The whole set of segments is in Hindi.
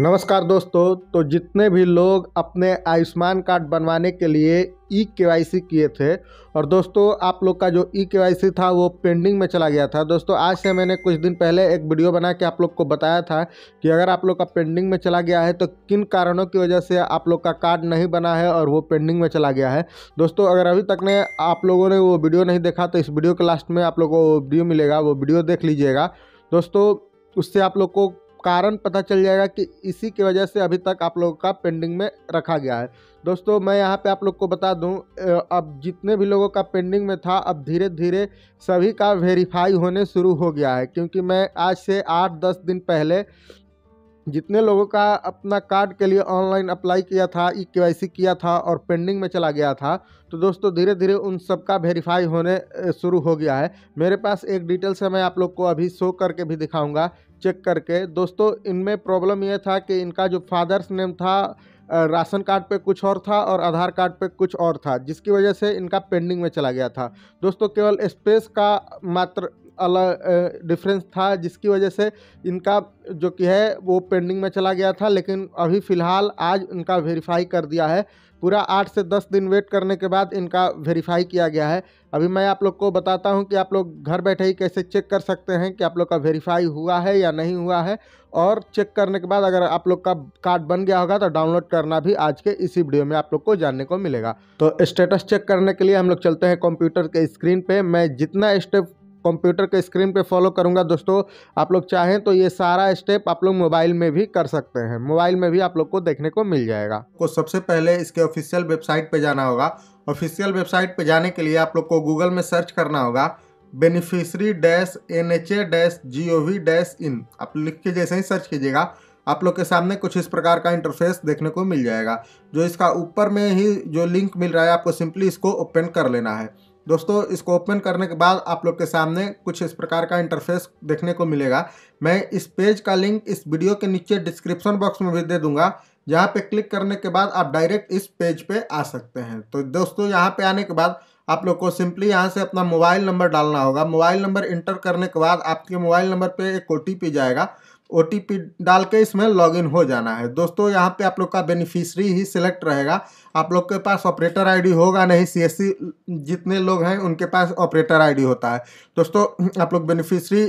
नमस्कार दोस्तों तो जितने भी लोग अपने आयुष्मान कार्ड बनवाने के लिए ई के किए थे और दोस्तों आप लोग का जो ई के था वो पेंडिंग में चला गया था दोस्तों आज से मैंने कुछ दिन पहले एक वीडियो बना के आप लोग को बताया था कि अगर आप लोग का पेंडिंग में चला गया है तो किन कारणों की वजह से आप लोग का कार्ड नहीं बना है और वो पेंडिंग में चला गया है दोस्तों अगर अभी तक ने आप लोगों ने वो वीडियो नहीं देखा तो इस वीडियो के लास्ट में आप लोग को वो वीडियो मिलेगा वो वीडियो देख लीजिएगा दोस्तों उससे आप लोग को कारण पता चल जाएगा कि इसी की वजह से अभी तक आप लोगों का पेंडिंग में रखा गया है दोस्तों मैं यहाँ पे आप लोग को बता दूँ अब जितने भी लोगों का पेंडिंग में था अब धीरे धीरे सभी का वेरीफाई होने शुरू हो गया है क्योंकि मैं आज से आठ दस दिन पहले जितने लोगों का अपना कार्ड के लिए ऑनलाइन अप्लाई किया था ई के किया था और पेंडिंग में चला गया था तो दोस्तों धीरे धीरे उन सब का वेरीफाई होने शुरू हो गया है मेरे पास एक डिटेल से मैं आप लोग को अभी शो करके भी दिखाऊंगा चेक करके दोस्तों इनमें प्रॉब्लम यह था कि इनका जो फादर्स नेम था राशन कार्ड पे कुछ और था और आधार कार्ड पे कुछ और था जिसकी वजह से इनका पेंडिंग में चला गया था दोस्तों केवल स्पेस का मात्र अलग डिफरेंस था जिसकी वजह से इनका जो कि है वो पेंडिंग में चला गया था लेकिन अभी फ़िलहाल आज इनका वेरीफाई कर दिया है पूरा आठ से दस दिन वेट करने के बाद इनका वेरीफाई किया गया है अभी मैं आप लोग को बताता हूं कि आप लोग घर बैठे ही कैसे चेक कर सकते हैं कि आप लोग का वेरीफाई हुआ है या नहीं हुआ है और चेक करने के बाद अगर आप लोग का कार्ड बन गया होगा तो डाउनलोड करना भी आज के इसी वीडियो में आप लोग को जानने को मिलेगा तो स्टेटस चेक करने के लिए हम लोग चलते हैं कंप्यूटर के स्क्रीन पर मैं जितना स्टेप कंप्यूटर के स्क्रीन पे फॉलो करूंगा दोस्तों आप लोग चाहें तो ये सारा स्टेप आप लोग मोबाइल में भी कर सकते हैं मोबाइल में भी आप लोग को देखने को मिल जाएगा को सबसे पहले इसके ऑफिशियल वेबसाइट पर जाना होगा ऑफिशियल वेबसाइट पर जाने के लिए आप लोग को गूगल में सर्च करना होगा beneficiary dash N H A dash G O V dash in आप लिख के जैसे ही सर्च कीजिएगा आप लोग के सामने कुछ इस प्रकार का इंटरफेस देखने को मिल जाएगा जो इसका ऊपर में ही जो लिंक मिल रहा है आपको सिंपली इसको ओपन कर लेना है दोस्तों इसको ओपन करने के बाद आप लोग के सामने कुछ इस प्रकार का इंटरफेस देखने को मिलेगा मैं इस पेज का लिंक इस वीडियो के नीचे डिस्क्रिप्शन बॉक्स में भी दे दूंगा जहाँ पे क्लिक करने के बाद आप डायरेक्ट इस पेज पे आ सकते हैं तो दोस्तों यहाँ पे आने के बाद आप लोग को सिंपली यहाँ से अपना मोबाइल नंबर डालना होगा मोबाइल नंबर इंटर करने के बाद आपके मोबाइल नंबर पर एक ओ जाएगा ओ डाल के इसमें लॉगिन हो जाना है दोस्तों यहाँ पे आप लोग का बेनिफिशरी ही सिलेक्ट रहेगा आप लोग के पास ऑपरेटर आईडी होगा नहीं सीएससी जितने लोग हैं उनके पास ऑपरेटर आईडी होता है दोस्तों आप लोग बेनिफिशरी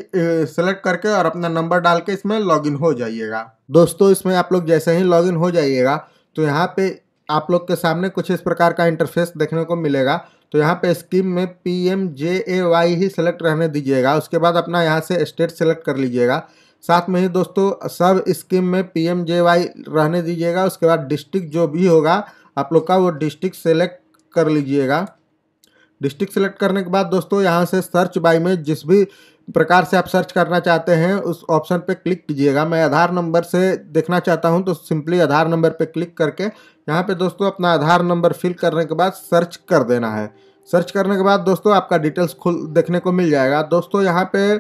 सिलेक्ट करके और अपना नंबर डाल के इसमें लॉगिन हो जाइएगा दोस्तों इसमें आप लोग जैसे ही लॉगिन हो जाइएगा तो यहाँ पर आप लोग के सामने कुछ इस प्रकार का इंटरफेस देखने को मिलेगा तो यहाँ पे स्कीम में P M J A Y ही सेलेक्ट रहने दीजिएगा उसके बाद अपना यहाँ से स्टेट सेलेक्ट कर लीजिएगा साथ में ही दोस्तों सब स्कीम में पी एम जे वाई रहने दीजिएगा उसके बाद डिस्ट्रिक्ट जो भी होगा आप लोग का वो डिस्ट्रिक्ट सेलेक्ट कर लीजिएगा डिस्ट्रिक्ट सेलेक्ट करने के बाद दोस्तों यहाँ से सर्च बाई में जिस भी प्रकार से आप सर्च करना चाहते हैं उस ऑप्शन पे क्लिक कीजिएगा मैं आधार नंबर से देखना चाहता हूं तो सिंपली आधार नंबर पे क्लिक करके यहां पे दोस्तों अपना आधार नंबर फिल करने के बाद सर्च कर देना है सर्च करने के बाद दोस्तों आपका डिटेल्स खुल देखने को मिल जाएगा दोस्तों यहाँ पर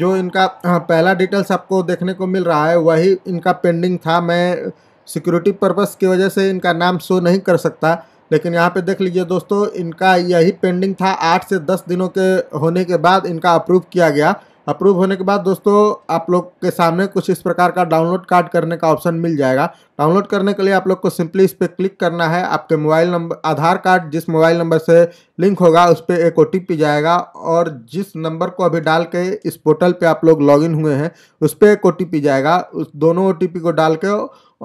जो इनका हाँ, पहला डिटेल्स आपको देखने को मिल रहा है वही इनका पेंडिंग था मैं सिक्योरिटी पर्पज़ की वजह से इनका नाम शो नहीं कर सकता लेकिन यहाँ पे देख लीजिए दोस्तों इनका यही पेंडिंग था आठ से दस दिनों के होने के बाद इनका अप्रूव किया गया अप्रूव होने के बाद दोस्तों आप लोग के सामने कुछ इस प्रकार का डाउनलोड कार्ड करने का ऑप्शन मिल जाएगा डाउनलोड करने के लिए आप लोग को सिंपली इस पर क्लिक करना है आपके मोबाइल नंबर आधार कार्ड जिस मोबाइल नंबर से लिंक होगा उस पर एक ओ जाएगा और जिस नंबर को अभी डाल के इस पोर्टल पे आप लोग लॉगिन हुए हैं उस पर एक ओ जाएगा उस दोनों ओ को डाल के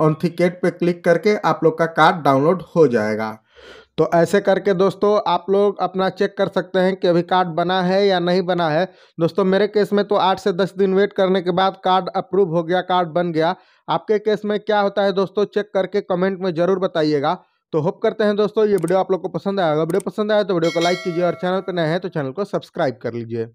ऑनथिकेट पर क्लिक करके आप लोग का कार्ड डाउनलोड हो जाएगा तो ऐसे करके दोस्तों आप लोग अपना चेक कर सकते हैं कि अभी कार्ड बना है या नहीं बना है दोस्तों मेरे केस में तो आठ से दस दिन वेट करने के बाद कार्ड अप्रूव हो गया कार्ड बन गया आपके केस में क्या होता है दोस्तों चेक करके कमेंट में ज़रूर बताइएगा तो होप करते हैं दोस्तों ये वीडियो आप लोग को पसंद आएगा वीडियो पसंद आया तो वीडियो को लाइक कीजिए और चैनल पर नए हैं तो चैनल को सब्सक्राइब कर लीजिए